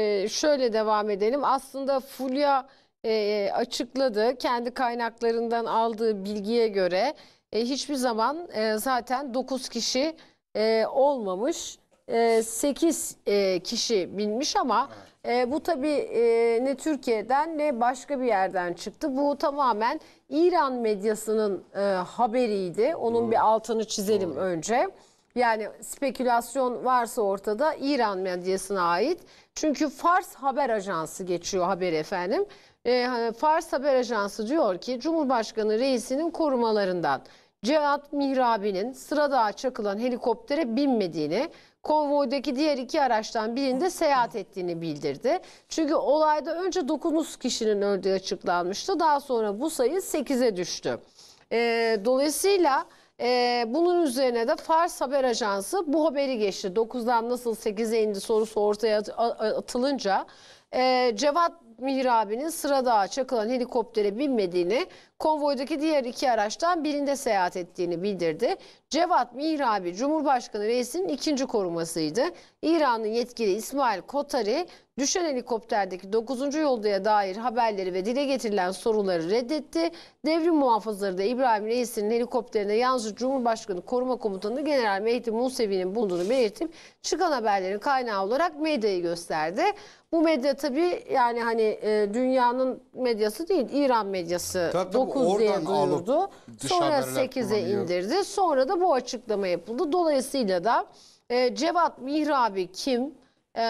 Ee, şöyle devam edelim. Aslında Fulya e, açıkladı kendi kaynaklarından aldığı bilgiye göre e, hiçbir zaman e, zaten 9 kişi e, olmamış. 8 e, e, kişi binmiş ama e, bu tabii ne Türkiye'den ne başka bir yerden çıktı. Bu tamamen İran medyasının haberiydi. Onun Doğru. bir altını çizelim Doğru. önce. Yani spekülasyon varsa ortada İran medyasına ait. Çünkü Fars Haber Ajansı geçiyor haber efendim. E, Fars Haber Ajansı diyor ki Cumhurbaşkanı reisinin korumalarından Cihat Mihrabi'nin Sıradağ'a çakılan helikoptere binmediğini, konvoydaki diğer iki araçtan birinde seyahat ettiğini bildirdi. Çünkü olayda önce 9 kişinin öldüğü açıklanmıştı. Daha sonra bu sayı 8'e düştü. E, dolayısıyla... E, bunun üzerine de Fars Haber Ajansı bu haberi geçti. 9'dan nasıl 8'e indi sorusu ortaya atılınca e, Cevat Mihrabi'nin sırada çakılan helikoptere binmediğini konvoydaki diğer iki araçtan birinde seyahat ettiğini bildirdi. Cevat Mihrabi Cumhurbaşkanı reisinin ikinci korumasıydı. İran'ın yetkili İsmail Kotari düşen helikopterdeki 9. yoldaya dair haberleri ve dile getirilen soruları reddetti. Devrim muhafızları da İbrahim Reis'in helikopterinde yalnızca Cumhurbaşkanı Koruma Komutanı General Mehdi Musevi'nin bulunduğunu belirtip çıkan haberlerin kaynağı olarak medyayı gösterdi. Bu medya tabii yani hani e, dünyanın medyası değil İran medyası. Tabii, 9 duyurdu. Sonra 8'e indirdi. Sonra da bu açıklama yapıldı. Dolayısıyla da e, Cevat Mihrabi kim? E,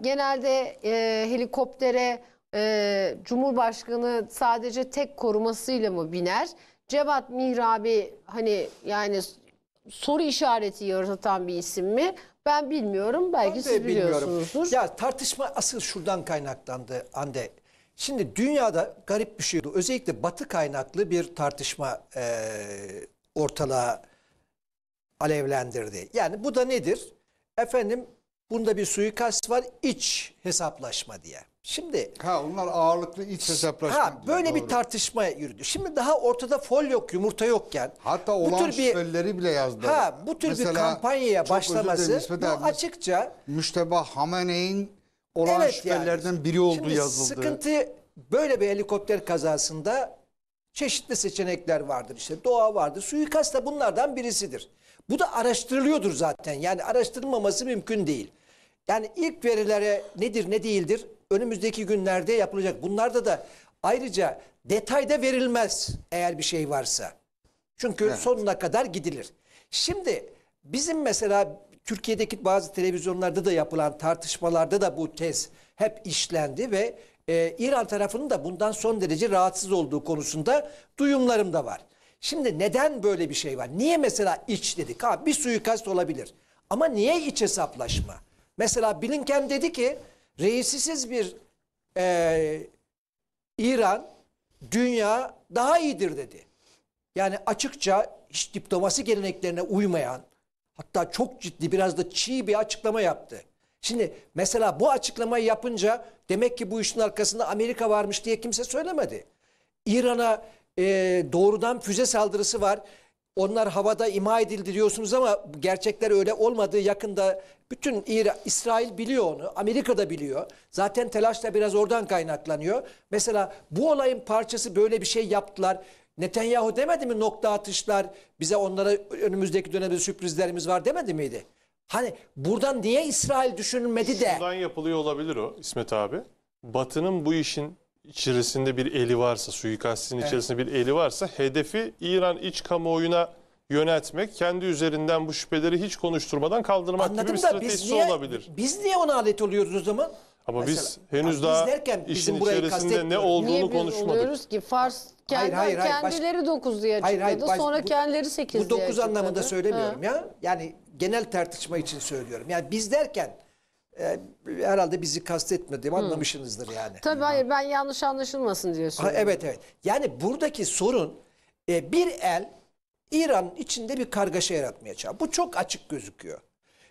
genelde e, helikoptere e, Cumhurbaşkanı sadece tek korumasıyla mı biner? Cevat Mihrabi hani yani soru işareti yaratan bir isim mi? Ben bilmiyorum. Belki ben siz biliyorsunuzdur. Ya tartışma asıl şuradan kaynaklandı Ande. Şimdi dünyada garip bir şey. oldu, Özellikle batı kaynaklı bir tartışma e, ortalığa alevlendirdi. Yani bu da nedir? Efendim bunda bir suikast var iç hesaplaşma diye. Şimdi ha onlar ağırlıklı iç hesaplaşma. Ha diyor, böyle doğru. bir tartışma yürüdü. Şimdi daha ortada fol yok, yumurta yokken hatta olan bu tür bir bile yazdı. Ha bu tür Mesela, bir kampanyaya başlaması bu açıkça Müşteba Hamene'in olan evet, şüphelerden yani. biri olduğu Şimdi yazıldı. Sıkıntı böyle bir helikopter kazasında çeşitli seçenekler vardır. işte. doğa vardır. Suikast da bunlardan birisidir. Bu da araştırılıyordur zaten. Yani araştırılmaması mümkün değil. Yani ilk verilere nedir ne değildir önümüzdeki günlerde yapılacak. Bunlarda da ayrıca detayda verilmez eğer bir şey varsa. Çünkü evet. sonuna kadar gidilir. Şimdi bizim mesela Türkiye'deki bazı televizyonlarda da yapılan tartışmalarda da bu tez hep işlendi ve e, İran tarafının da bundan son derece rahatsız olduğu konusunda duyumlarım da var. Şimdi neden böyle bir şey var? Niye mesela iç dedik? Ha bir suikast olabilir. Ama niye iç hesaplaşma? Mesela Blinken dedi ki reisisiz bir e, İran dünya daha iyidir dedi. Yani açıkça hiç diplomasi geleneklerine uymayan Hatta çok ciddi biraz da çiğ bir açıklama yaptı. Şimdi mesela bu açıklamayı yapınca demek ki bu işin arkasında Amerika varmış diye kimse söylemedi. İran'a e, doğrudan füze saldırısı var. Onlar havada ima edildi diyorsunuz ama gerçekler öyle olmadı. yakında bütün İra, İsrail biliyor onu. Amerika da biliyor. Zaten telaş da biraz oradan kaynaklanıyor. Mesela bu olayın parçası böyle bir şey yaptılar. Netanyahu demedi mi nokta atışlar bize onlara önümüzdeki dönemde sürprizlerimiz var demedi miydi? Hani buradan niye İsrail düşünülmedi de? Şundan yapılıyor olabilir o İsmet abi. Batı'nın bu işin içerisinde bir eli varsa, suikastin evet. içerisinde bir eli varsa hedefi İran iç kamuoyuna yöneltmek, kendi üzerinden bu şüpheleri hiç konuşturmadan kaldırmak Anladım gibi bir stratejisi biz niye, olabilir. Biz niye ona alet oluyoruz o zaman? Ama Mesela, biz henüz daha derken işin içerisinde ne olduğunu Niye biz konuşmadık. oluyoruz ki? Fars kendi, hayır, hayır. Baş- kendileri 9 diye açıkladı. Hayır, hayır, sonra bu- kendileri 8 Bu diye dokuz açıkladı. anlamında söylemiyorum ya. Yani genel tartışma için söylüyorum. Yani biz derken e, herhalde bizi kastetmediğimi anlamışsınızdır yani. Tabii hayır ben yanlış anlaşılmasın diye Ha, evet evet. Yani buradaki sorun e, bir el İran'ın içinde bir kargaşa yaratmaya çalışıyor. Bu çok açık gözüküyor.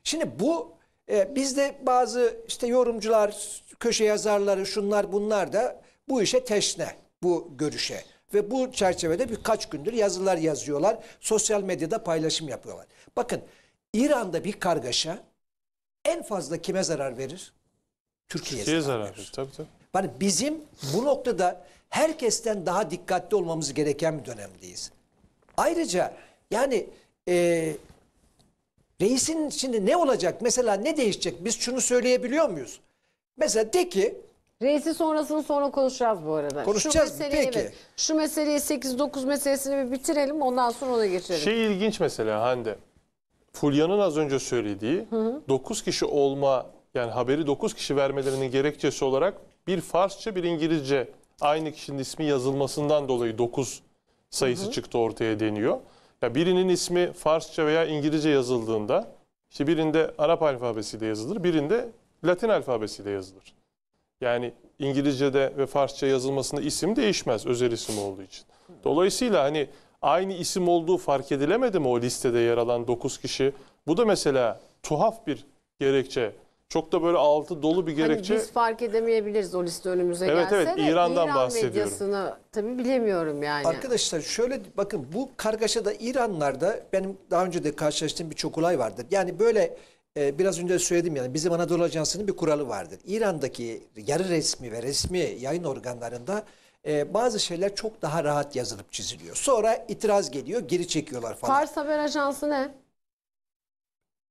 Şimdi bu e, bizde bazı işte yorumcular, köşe yazarları, şunlar bunlar da bu işe teşne, bu görüşe. Ve bu çerçevede birkaç gündür yazılar yazıyorlar. Sosyal medyada paylaşım yapıyorlar. Bakın İran'da bir kargaşa en fazla kime zarar verir? Türkiye'ye, Türkiye zarar, zarar verir. Tabii, tabii. Yani bizim bu noktada herkesten daha dikkatli olmamız gereken bir dönemdeyiz. Ayrıca yani e, Reisin şimdi ne olacak? Mesela ne değişecek? Biz şunu söyleyebiliyor muyuz? Mesela de ki Reisi sonrasını sonra konuşacağız bu arada. Konuşacağız Şu meseleyi, Peki. evet, Şu meseleyi 8-9 meselesini bir bitirelim ondan sonra ona geçelim. Şey ilginç mesela Hande. Fulya'nın az önce söylediği 9 kişi olma yani haberi 9 kişi vermelerinin gerekçesi olarak bir Farsça bir İngilizce aynı kişinin ismi yazılmasından dolayı 9 sayısı çıktı ortaya deniyor. Ya birinin ismi Farsça veya İngilizce yazıldığında işte birinde Arap alfabesiyle yazılır, birinde Latin alfabesiyle yazılır. Yani İngilizce'de ve Farsça yazılmasında isim değişmez özel isim olduğu için. Dolayısıyla hani aynı isim olduğu fark edilemedi mi o listede yer alan 9 kişi? Bu da mesela tuhaf bir gerekçe çok da böyle altı dolu bir hani gerekçe. Hani biz fark edemeyebiliriz o liste önümüze evet, gelse evet, de İran'dan İran bahsediyorum. medyasını tabii bilemiyorum yani. Arkadaşlar şöyle bakın bu da İranlarda benim daha önce de karşılaştığım birçok olay vardır. Yani böyle e, biraz önce söyledim yani bizim Anadolu Ajansı'nın bir kuralı vardır. İran'daki yarı resmi ve resmi yayın organlarında e, bazı şeyler çok daha rahat yazılıp çiziliyor. Sonra itiraz geliyor geri çekiyorlar falan. Fars Haber Ajansı ne?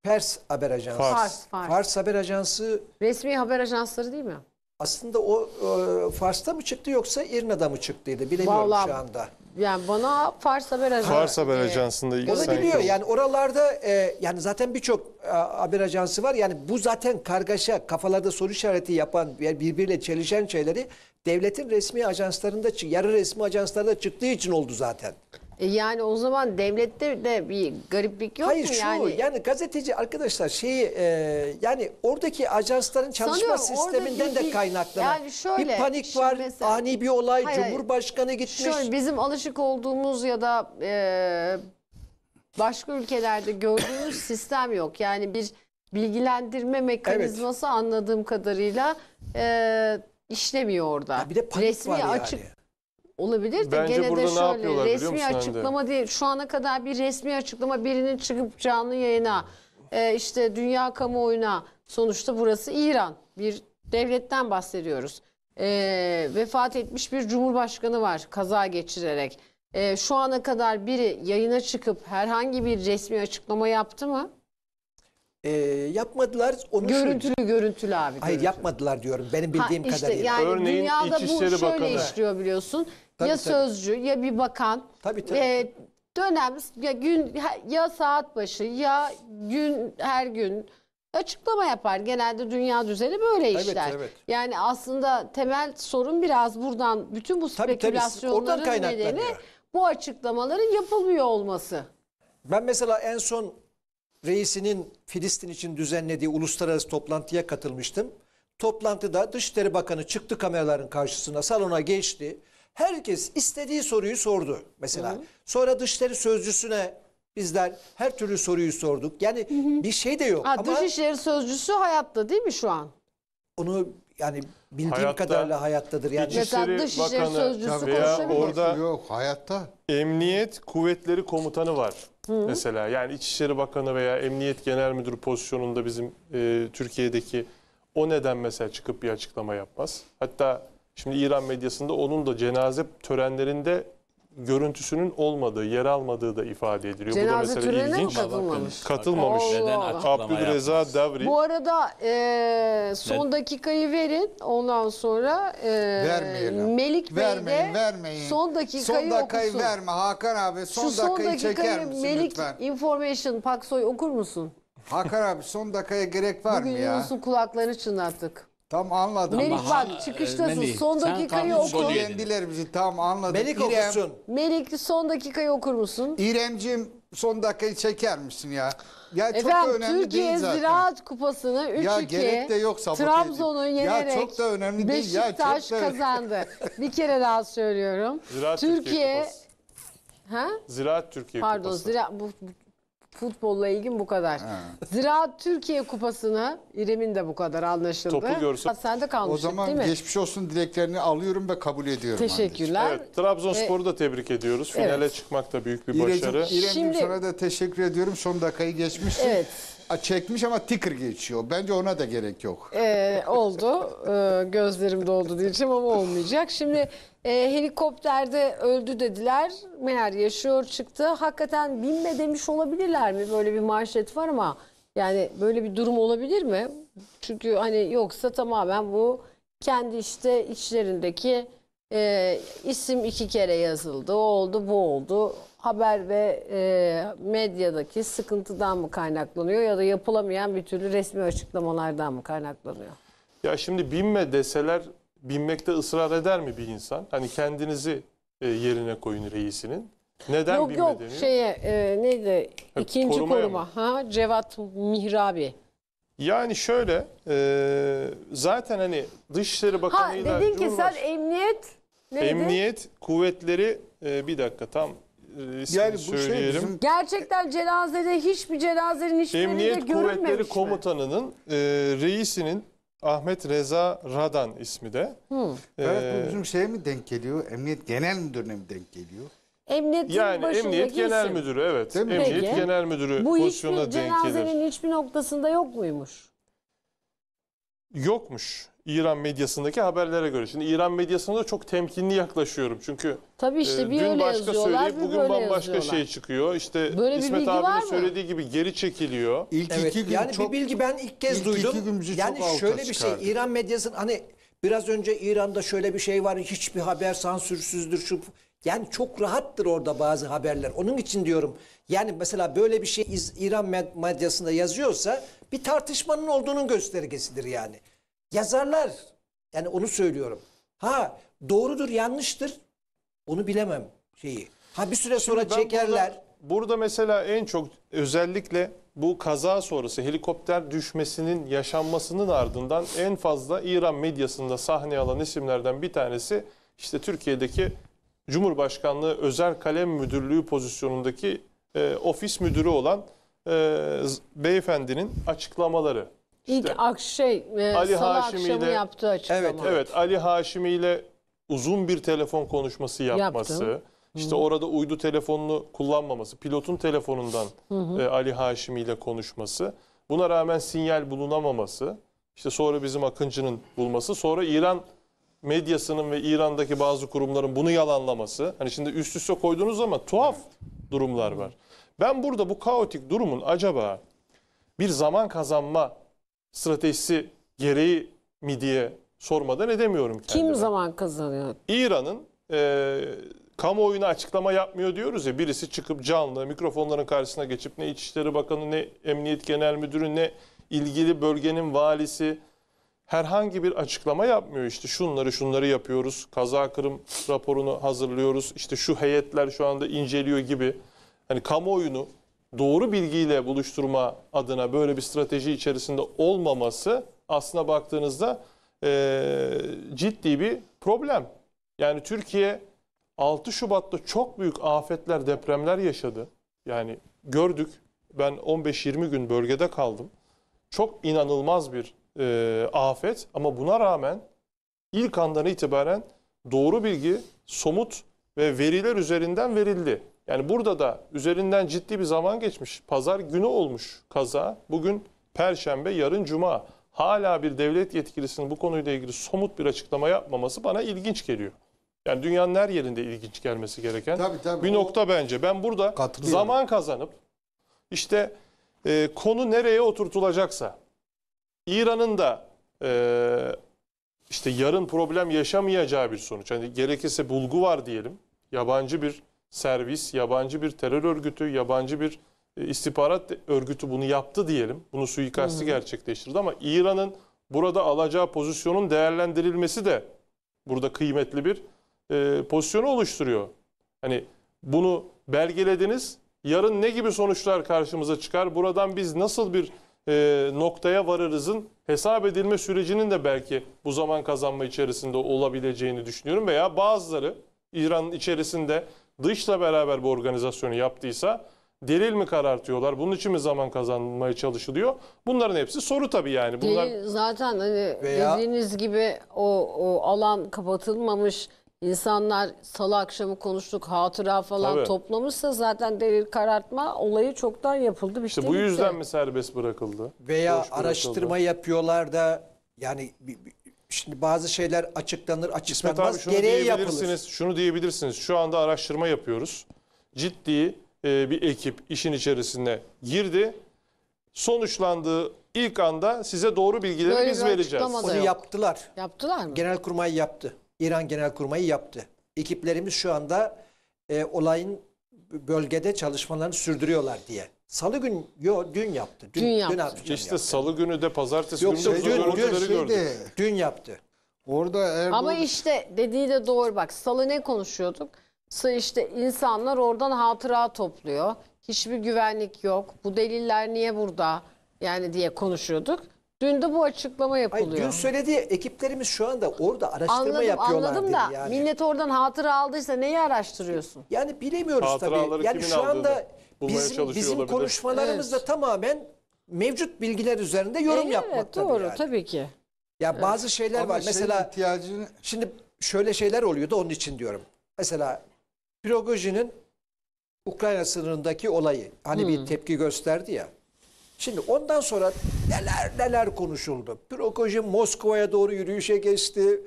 Pers Haber Ajansı. Fars. Fars, Fars. Haber Ajansı Resmi haber ajansları değil mi? aslında o e, Fars'ta mı çıktı yoksa İrna'da mı çıktıydı bilemiyorum Vallahi şu anda. Yani bana Fars Haber Ajansı. Fars Haber Ajansı'nda ilk Onu biliyor yani oralarda e, yani zaten birçok e, haber ajansı var. Yani bu zaten kargaşa kafalarda soru işareti yapan yani birbiriyle çelişen şeyleri devletin resmi ajanslarında çı- yarı resmi ajanslarda çıktığı için oldu zaten. E, yani o zaman devlette de bir gariplik yok Hayır, mu şu, yani? Hayır şu yani gazeteci arkadaşlar şeyi e, yani oradaki ajansların çalışma Sanıyorum, sisteminden de kaynaklanan. Yani şöyle, bir panik var, mesela, ani bir olay, hayır, Cumhurbaşkanı gitmiş. Şöyle bizim alışık olduğumuz ya da e, başka ülkelerde gördüğümüz sistem yok. Yani bir bilgilendirme mekanizması evet. anladığım kadarıyla e, işlemiyor orada. Ya bir de panik Resmi var yani. açık olabilir de Bence gene de şöyle resmi açıklama değil. Şu ana kadar bir resmi açıklama birinin çıkıp canlı yayına e, işte dünya kamuoyuna sonuçta burası İran. Bir devletten bahsediyoruz. E, vefat etmiş bir cumhurbaşkanı var kaza geçirerek. E, şu ana kadar biri yayına çıkıp herhangi bir resmi açıklama yaptı mı? E, yapmadılar. Onu Görüntülü şu... görüntülü abi. Hayır yapmadılar diyorum benim bildiğim ha, işte, kadarıyla. Yani Örneğin dünyada bu şöyle Bakanı. işliyor biliyorsun. Tabii, ya tabii. sözcü ya bir bakan. Tabii tabii. E, dönem ya gün ya saat başı ya gün her gün açıklama yapar. Genelde dünya düzeni böyle işler. evet, işler. Evet. Yani aslında temel sorun biraz buradan bütün bu spekülasyonların tabii, tabii. nedeni bu açıklamaların yapılmıyor olması. Ben mesela en son reisinin Filistin için düzenlediği uluslararası toplantıya katılmıştım. Toplantıda Dışişleri Bakanı çıktı kameraların karşısına salona geçti. Herkes istediği soruyu sordu mesela. Hı hı. Sonra Dışişleri Sözcüsü'ne bizler her türlü soruyu sorduk. Yani hı hı. bir şey de yok. Ha, ama... Dışişleri Sözcüsü hayatta değil mi şu an? Onu yani bildiğim hayatta, kadarıyla hayattadır. Yani İçişleri Dış Bakanı Sözcüsü veya orada Yok, hayatta. Emniyet Kuvvetleri Komutanı var. Hı. Mesela yani İçişleri Bakanı veya Emniyet Genel Müdürü pozisyonunda bizim e, Türkiye'deki o neden mesela çıkıp bir açıklama yapmaz. Hatta şimdi İran medyasında onun da cenaze törenlerinde görüntüsünün olmadığı, yer almadığı da ifade ediliyor. Cenaze Bu da mesela ilginç. katılmamış? Katılmamış. Allah Neden açıklama Abdülreza Bu arada e, son Ne- dakikayı verin. Ondan sonra e, Vermeyelim. Melik Bey Vermeyin, de vermeyin. son dakikayı, Son dakikayı okusun. verme Hakan abi. Son Şu son dakikayı, çeker misin Melik lütfen? Information Paksoy okur musun? Hakan abi son dakikaya gerek var mı Bugün ya? Yunus'un kulaklarını çınlattık. Tam anladım. Melik Ama bak e, çıkıştasın. Melih, Son dakikayı okur oku. oluyor. Kendilerimizi tam anladım. Melik İrem, okusun. Melik son dakikayı okur musun? İremciğim son dakikayı çeker misin ya? Ya çok da Efendim önemli Türkiye değil zaten. Ziraat Kupası'nı 3-2 Ya gerek de yok sabote edin. Ya yenerek çok da önemli değil ya, çok kazandı. Bir kere daha söylüyorum. Ziraat Türkiye Kupası. Ha? Ziraat Türkiye Pardon Kupası. zira bu, bu- Futbolla ilgim bu kadar. Ziraat Türkiye Kupası'nı İrem'in de bu kadar anlaşıldı. Topu görsün. Sen de O kalmıştık değil zaman mi? geçmiş olsun dileklerini alıyorum ve kabul ediyorum. Teşekkürler. Evet, Trabzonspor'u da tebrik ediyoruz. Finale Evet. çıkmak da büyük bir anneciğim. başarı. İrem'cim, İrem'cim Şimdi- sana da teşekkür ediyorum. Son dakikayı geçmişsin. Evet çekmiş ama ticker geçiyor. Bence ona da gerek yok. Ee, oldu. Ee, gözlerim doldu diyeceğim ama olmayacak. Şimdi e, helikopterde öldü dediler. Meğer yaşıyor çıktı. Hakikaten binme demiş olabilirler mi? Böyle bir manşet var ama yani böyle bir durum olabilir mi? Çünkü hani yoksa tamamen bu kendi işte içlerindeki e, isim iki kere yazıldı. O oldu bu oldu haber ve e, medyadaki sıkıntıdan mı kaynaklanıyor ya da yapılamayan bir türlü resmi açıklamalardan mı kaynaklanıyor? Ya şimdi binme deseler binmekte ısrar eder mi bir insan? Hani kendinizi e, yerine koyun reisinin. Neden yok binme yok deniyor? şeye e, neydi ha, ikinci koruma. koruma. Ha, Cevat Mihrabi. Yani şöyle e, zaten hani Dışişleri Bakanı'yla... Ha dedin ki Cumhurbaş... sen emniyet Neydi? Emniyet kuvvetleri e, bir dakika tam e, yani bu şey bizim- Gerçekten cenazede hiçbir cenazenin hiçbirinde Emniyet Kuvvetleri görünmemiş mi? Komutanı'nın e, reisinin Ahmet Reza Radan ismi de. E, Evet bu e, bizim şeye mi denk geliyor? Emniyet Genel Müdürlüğü'ne mi denk geliyor? Emniyetin yani Emniyet Genel isim. Müdürü evet. Emniyet Peki. Genel Müdürü Bu pozisyonuna hiçbir denk gelir. cenazenin hiçbir noktasında yok muymuş? yokmuş İran medyasındaki haberlere göre. Şimdi İran medyasında çok temkinli yaklaşıyorum çünkü Tabii işte e, dün öyle başka yazıyorlar, bugün böyle bambaşka yazıyorlar. şey çıkıyor. İşte Böyle bir İsmet bilgi var abinin mı? söylediği gibi geri çekiliyor. İlk Evet, iki gün yani çok... bir bilgi ben ilk kez ilk iki duydum. gün bizi yani çok alta şöyle bir şey İran medyasının hani biraz önce İran'da şöyle bir şey var hiçbir haber sansürsüzdür şu yani çok rahattır orada bazı haberler. Onun için diyorum yani mesela böyle bir şey İran medyasında yazıyorsa bir tartışmanın olduğunun göstergesidir yani. Yazarlar yani onu söylüyorum. Ha doğrudur yanlıştır onu bilemem şeyi. Ha bir süre sonra Şimdi çekerler. Burada, burada mesela en çok özellikle bu kaza sonrası helikopter düşmesinin yaşanmasının ardından en fazla İran medyasında sahne alan isimlerden bir tanesi işte Türkiye'deki Cumhurbaşkanlığı Özel Kalem Müdürlüğü pozisyonundaki e, ofis müdürü olan e, beyefendinin açıklamaları. İlk işte, ak şey e, Ali Salı Haşimi akşamı ile, yaptığı açıklama. Evet, evet Ali Haşimi ile uzun bir telefon konuşması yapması. Yaptım. İşte hı orada uydu telefonunu kullanmaması, pilotun telefonundan Hı -hı. e, Ali Haşimi ile konuşması, buna rağmen sinyal bulunamaması, işte sonra bizim Akıncı'nın bulması, sonra İran medyasının ve İran'daki bazı kurumların bunu yalanlaması. Hani şimdi üst üste koyduğunuz ama tuhaf durumlar var. Ben burada bu kaotik durumun acaba bir zaman kazanma stratejisi gereği mi diye sormadan edemiyorum kendime. Kim zaman kazanıyor? İran'ın e, kamuoyuna açıklama yapmıyor diyoruz ya birisi çıkıp canlı mikrofonların karşısına geçip ne İçişleri Bakanı ne Emniyet Genel Müdürü ne ilgili bölgenin valisi herhangi bir açıklama yapmıyor. işte şunları şunları yapıyoruz. Kaza kırım raporunu hazırlıyoruz. işte şu heyetler şu anda inceliyor gibi hani kamuoyunu doğru bilgiyle buluşturma adına böyle bir strateji içerisinde olmaması aslına baktığınızda e, ciddi bir problem. Yani Türkiye 6 Şubat'ta çok büyük afetler, depremler yaşadı. Yani gördük. Ben 15-20 gün bölgede kaldım. Çok inanılmaz bir e, afet ama buna rağmen ilk andan itibaren doğru bilgi, somut ve veriler üzerinden verildi. Yani burada da üzerinden ciddi bir zaman geçmiş. Pazar günü olmuş kaza. Bugün perşembe, yarın cuma. Hala bir devlet yetkilisinin bu konuyla ilgili somut bir açıklama yapmaması bana ilginç geliyor. Yani dünyanın her yerinde ilginç gelmesi gereken tabii, tabii, bir nokta bence. Ben burada zaman kazanıp işte e, konu nereye oturtulacaksa İran'ın da e, işte yarın problem yaşamayacağı bir sonuç. Yani gerekirse bulgu var diyelim. Yabancı bir servis, yabancı bir terör örgütü, yabancı bir e, istihbarat örgütü bunu yaptı diyelim. Bunu suikasti gerçekleştirdi ama İran'ın burada alacağı pozisyonun değerlendirilmesi de burada kıymetli bir e, pozisyonu oluşturuyor. Hani bunu belgelediniz. Yarın ne gibi sonuçlar karşımıza çıkar? Buradan biz nasıl bir e, noktaya varırızın hesap edilme sürecinin de belki bu zaman kazanma içerisinde olabileceğini düşünüyorum. Veya bazıları İran'ın içerisinde dışla beraber bu organizasyonu yaptıysa delil mi karartıyorlar? Bunun için mi zaman kazanmaya çalışılıyor? Bunların hepsi soru tabii yani. Bunlar... Delil zaten hani Veya... dediğiniz gibi o, o alan kapatılmamış insanlar salı akşamı konuştuk hatıra falan tabii. toplamışsa zaten delil karartma olayı çoktan yapıldı. İşte, bu yüzden mi serbest bırakıldı? Veya araştırma bırakıldı. yapıyorlar da yani Şimdi bazı şeyler açıklanır açıklanmaz abi, şunu gereği diyebilirsiniz, yapılır. Şunu diyebilirsiniz şu anda araştırma yapıyoruz. Ciddi e, bir ekip işin içerisine girdi. Sonuçlandığı ilk anda size doğru bilgileri biz vereceğiz. Onu yaptılar. Yaptılar mı? Genelkurmay yaptı. İran Genelkurmay'ı yaptı. Ekiplerimiz şu anda e, olayın bölgede çalışmalarını sürdürüyorlar diye. Salı gün yo dün yaptı. Dün, Dün yaptı. yaptı. dün İşte yaptı. salı günü de pazartesi Yok, günü de dün, dün, görüntüleri gördük. Dün yaptı. orada Erdoğan Ama işte dediği de doğru bak. Salı ne konuşuyorduk? İşte insanlar oradan hatıra topluyor. Hiçbir güvenlik yok. Bu deliller niye burada? Yani diye konuşuyorduk. Dün de bu açıklama Hayır, dün söyledi. ekiplerimiz şu anda orada araştırma anladım yapıyorlar anladım da yani. millet oradan hatıra aldıysa neyi araştırıyorsun? Yani bilemiyoruz Hatıraları tabii. Yani kimin şu aldığını. anda bulmaya bizim, çalışıyor bizim olabilir. Bizim konuşmalarımız evet. da tamamen mevcut bilgiler üzerinde yorum evet, yapmak evet, doğru yani. tabii ki. Ya evet. bazı şeyler Ama var. Şey Mesela ihtiyacını... şimdi şöyle şeyler oluyor da onun için diyorum. Mesela Prigojin'in Ukrayna sınırındaki olayı hani hmm. bir tepki gösterdi ya. Şimdi ondan sonra neler neler konuşuldu. Prigojin Moskova'ya doğru yürüyüşe geçti.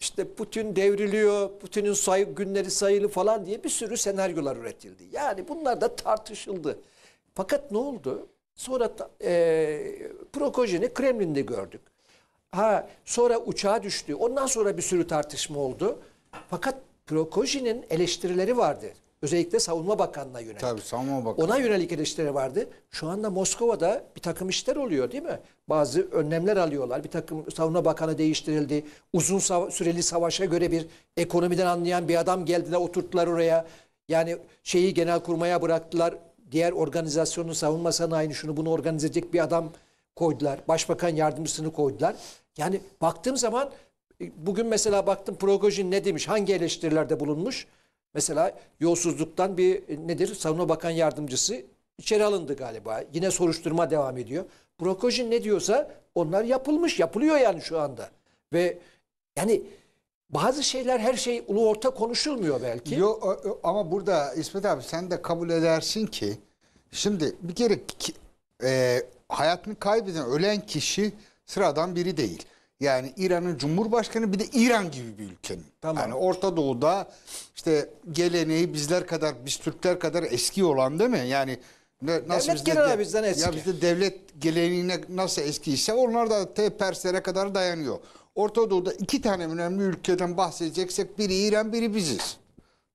İşte Putin devriliyor, Putin'in say günleri sayılı falan diye bir sürü senaryolar üretildi. Yani bunlar da tartışıldı. Fakat ne oldu? Sonra e, Prokojin'i Kremlin'de gördük. Ha sonra uçağa düştü. Ondan sonra bir sürü tartışma oldu. Fakat Prokojin'in eleştirileri vardı. Özellikle Savunma Bakanı'na yönelik. Tabii Savunma Bakanı. Ona yönelik eleştiri vardı. Şu anda Moskova'da bir takım işler oluyor değil mi? Bazı önlemler alıyorlar. Bir takım Savunma Bakanı değiştirildi. Uzun sava süreli savaşa göre bir ekonomiden anlayan bir adam geldi, geldiler oturttular oraya. Yani şeyi genel kurmaya bıraktılar. Diğer organizasyonun savunma sanayini şunu bunu organize edecek bir adam koydular. Başbakan yardımcısını koydular. Yani baktığım zaman e, bugün mesela baktım Progojin ne demiş? Hangi eleştirilerde bulunmuş? Mesela yolsuzluktan bir e, nedir? Savunma Bakan Yardımcısı içeri alındı galiba. Yine soruşturma devam ediyor. Prokojin ne diyorsa onlar yapılmış, yapılıyor yani şu anda. Ve yani bazı şeyler her şey ulu orta konuşulmuyor belki. Yo, ama burada İsmet abi sen de kabul edersin ki şimdi bir kere e, hayatını kaybeden ölen kişi sıradan biri değil. Yani İran'ın cumhurbaşkanı bir de İran gibi bir ülkenin. Tamam. Yani Orta Doğu'da işte geleneği bizler kadar, biz Türkler kadar eski olan değil mi? Yani nasıl devlet bizde, de, bizden eski. Ya bizde devlet geleneğine nasıl eskiyse onlar da te Perslere kadar dayanıyor. Orta Doğu'da iki tane önemli ülkeden bahsedeceksek biri İran biri biziz.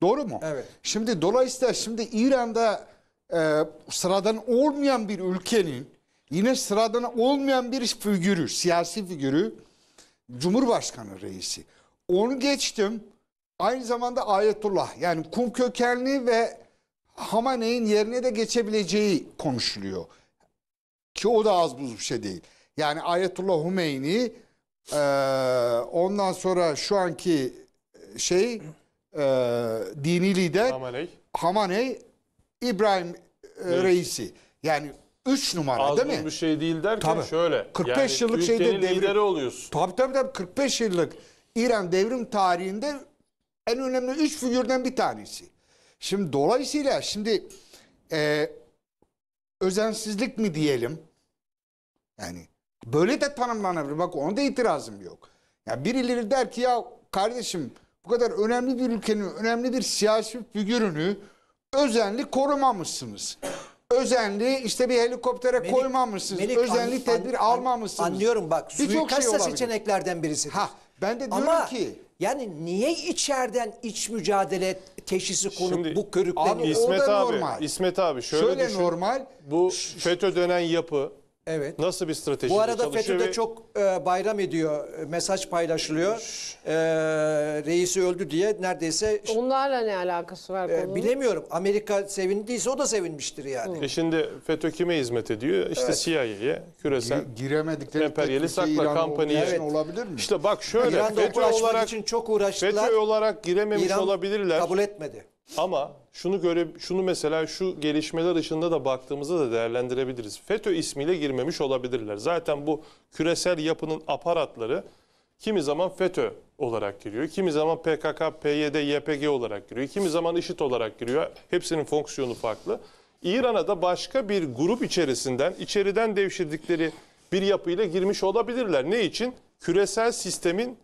Doğru mu? Evet. Şimdi dolayısıyla şimdi İran'da e, sıradan olmayan bir ülkenin yine sıradan olmayan bir figürü, siyasi figürü Cumhurbaşkanı reisi. Onu geçtim. Aynı zamanda Ayetullah yani kum kökenli ve Hamaney'in yerine de geçebileceği konuşuluyor. Ki o da az buz bir şey değil. Yani Ayetullah Hümeyni e, ondan sonra şu anki şey e, dini lider Hamaney, Hamaney İbrahim e, reisi. Yani 3 numara Az değil mi? bir şey değil derken tabii. şöyle. 45 yani yıllık şeyde devrim. lideri oluyorsun. Tabii tabii tabii 45 yıllık İran devrim tarihinde en önemli 3 figürden bir tanesi. Şimdi dolayısıyla şimdi e, özensizlik mi diyelim? Yani böyle de tanımlanabilir. Bak ona da itirazım yok. Ya yani birileri der ki ya kardeşim bu kadar önemli bir ülkenin önemli bir siyasi figürünü özenli korumamışsınız özenli işte bir helikoptere Melik, koymamışsınız. Melik, özenli an, tedbir an, almamışsınız. Anlıyorum bak suikasta şey seçeneklerden birisidir. Ha, ben de diyorum Ama, ki yani niye içeriden iç mücadele teşhisi konup Şimdi, bu körükleniyor? Abi, İsmet o da abi, normal. İsmet abi şöyle, şöyle düşün. normal. Bu FETÖ dönen yapı Evet. Nasıl bir strateji Bu arada FETÖ'de ve... çok e, bayram ediyor, e, mesaj paylaşılıyor. E, reisi öldü diye neredeyse... Onlarla ne alakası var? E, bilemiyorum. Amerika sevindiyse o da sevinmiştir yani. E şimdi FETÖ kime hizmet ediyor? İşte evet. CIA'ye, küresel... Giremedikleri emperyalist sakla kampanyaya. Evet. olabilir mi? İşte bak şöyle, İran'da FETÖ olarak, için çok uğraştılar. FETÖ olarak girememiş İran olabilirler. kabul etmedi. Ama şunu göre şunu mesela şu gelişmeler ışığında da baktığımızda da değerlendirebiliriz. FETÖ ismiyle girmemiş olabilirler. Zaten bu küresel yapının aparatları kimi zaman FETÖ olarak giriyor, kimi zaman PKK, PYD, YPG olarak giriyor, kimi zaman IŞİD olarak giriyor. Hepsinin fonksiyonu farklı. İran'a da başka bir grup içerisinden, içeriden devşirdikleri bir yapıyla girmiş olabilirler. Ne için? Küresel sistemin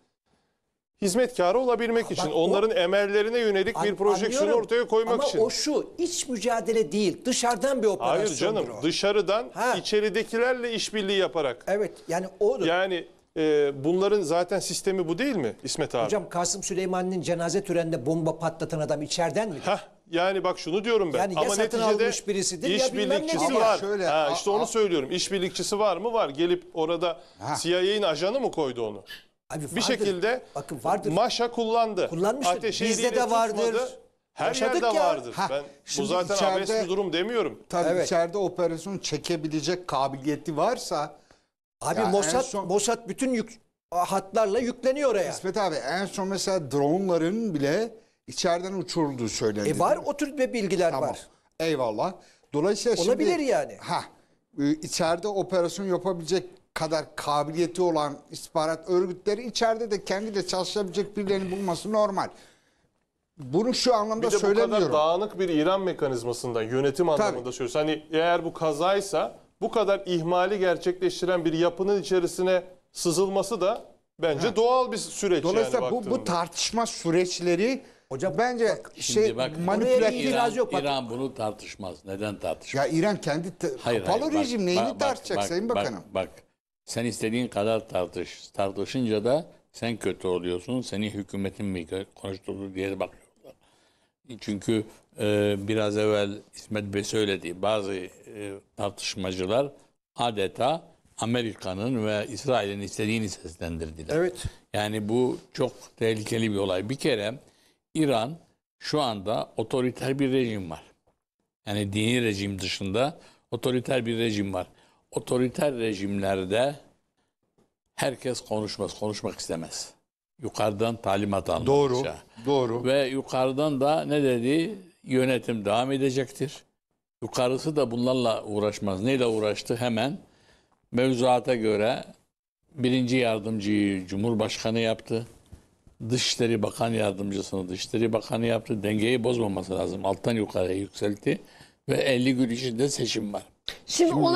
hizmetkarı olabilmek Bak, için, o, onların emellerine yönelik bir projeksiyonu anlıyorum. ortaya koymak Ama için. Ama o şu, iç mücadele değil, dışarıdan bir operasyon. Hayır canım, o. dışarıdan ha. içeridekilerle işbirliği yaparak. Evet, yani o. Yani e, bunların zaten sistemi bu değil mi İsmet abi? Hocam Kasım Süleyman'ın cenaze töreninde bomba patlatan adam içeriden mi? Hah, yani bak şunu diyorum ben. Yani ya Ama satın neticede almış birisidir iş ya birlikçisi var. var. Şöyle, ha, işte onu söylüyorum. İşbirlikçisi var mı? Var. Gelip orada CIA'nin ajanı mı koydu onu? Abi vardır. bir şekilde Bakın vardır. maşa kullandı. Kullanmıştır. Ateşehir'i Bizde de vardır. Her Yaşadık yerde ya. vardır. Ha, ben bu zaten içeride- abes durum demiyorum. Tabii Evet. içeride operasyon çekebilecek kabiliyeti varsa Abi Ya en Mossad, son- Mossad bütün yük, hatlarla yükleniyor oraya. İsmet abi en son mesela droneların bile içeriden uçurulduğu söylendi. E var o tür bir bilgiler Tamam. var. Eyvallah. Dolayısıyla şimdi- yani. Ha, e, içeride operasyon yapabilecek kadar kabiliyeti olan istihbarat örgütleri içeride de kendi de çalışabilecek birilerini bulması normal. Bunu şu anlamda bir de söylemiyorum. bu kadar dağınık bir İran mekanizmasından yönetim anlamında Tabii. söylüyoruz. Hani eğer bu kazaysa bu kadar ihmali gerçekleştiren bir yapının içerisine sızılması da bence ha. doğal bir süreç. Dolayısıyla yani bu, bu tartışma süreçleri Hocam bence bak, şey bak, manipülatif İran, yok. Bak. İran bunu tartışmaz. Neden tartışmaz? Ya İran kendi hayır, kapalı hayır, rejim bak, neyini bak, tartışacak bak, Sayın bak, Bakanım? Bak, bak sen istediğin kadar tartış. Tartışınca da sen kötü oluyorsun. Seni hükümetin mi konuşturdu diye bakıyorlar. Çünkü e, biraz evvel İsmet Bey söyledi. Bazı e, tartışmacılar adeta Amerika'nın ve İsrail'in istediğini seslendirdiler. Evet. Yani bu çok tehlikeli bir olay. Bir kere İran şu anda otoriter bir rejim var. Yani dini rejim dışında otoriter bir rejim var otoriter rejimlerde herkes konuşmaz, konuşmak istemez. Yukarıdan talimat alınacak. Doğru, doğru. Ve yukarıdan da ne dedi? Yönetim devam edecektir. Yukarısı da bunlarla uğraşmaz. Neyle uğraştı? Hemen mevzuata göre birinci yardımcıyı Cumhurbaşkanı yaptı. Dışişleri Bakan Yardımcısını Dışişleri Bakanı yaptı. Dengeyi bozmaması lazım. Alttan yukarıya yükseltti ve 50 gün içinde seçim var. Şimdi, Şimdi